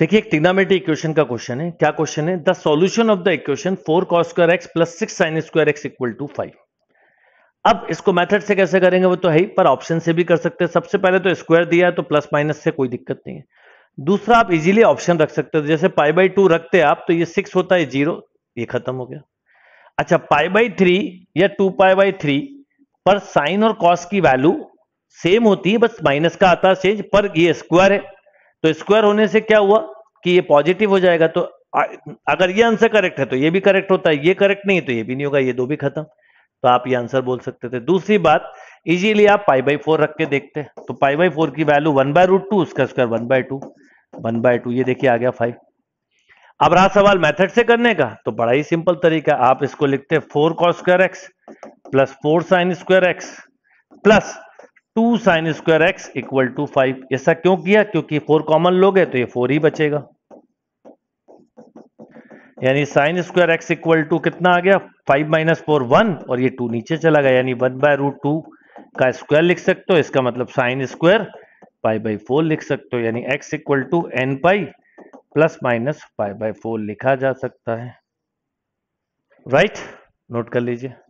देखिए एक टिग्नामेटी इक्वेशन का क्वेश्चन है क्या क्वेश्चन है the solution of the equation four cos square x plus six sine square x equal to five अब इसको मेथड से कैसे करेंगे वो तो है ही पर ऑप्शन से भी कर सकते हैं सबसे पहले तो स्क्वायर दिया है तो प्लस माइनस से कोई दिक्कत नहीं है दूसरा आप इजीली ऑप्शन रख सकते हो जैसे पाई बाई टू रखते आप तो ये सिक्स होता है जीरो ये खत्म हो गया अच्छा पाई बाई थ्री या टू पाई बाई थ्री पर साइन और कॉस की वैल्यू सेम होती है बस माइनस का आता है चेंज पर ये स्क्वायर है तो स्क्वायर होने से क्या हुआ कि ये पॉजिटिव हो जाएगा तो अगर ये आंसर करेक्ट है तो ये भी करेक्ट होता है ये करेक्ट नहीं तो ये भी नहीं होगा ये दो भी खत्म तो आप ये आंसर बोल सकते थे दूसरी बात इजीली आप पाई बाई फोर रख के देखते हैं तो पाई बाई फोर की value one by root two उसका square one by two one by two ये देखिए आ गया फाइव अब रहा सवाल मेथड से करने का तो बड़ा ही सिंपल तरीका आप इसको लिखते हैं four cos square x plus four sine square x plus two sine square x equal to five ऐसा क्यों किया क्योंकि फोर कॉमन लोग है तो ये फोर ही बचेगा यानी sine square x equal to कितना आ गया फाइव माइनस फोर वन और ये टू नीचे चला गया यानी वन बाय रूट टू का स्क्वायर लिख सकते हो इसका मतलब sine square pi by four लिख सकते हो यानी x equal to n pi plus minus pi by four लिखा जा सकता है राइट right? नोट कर लीजिए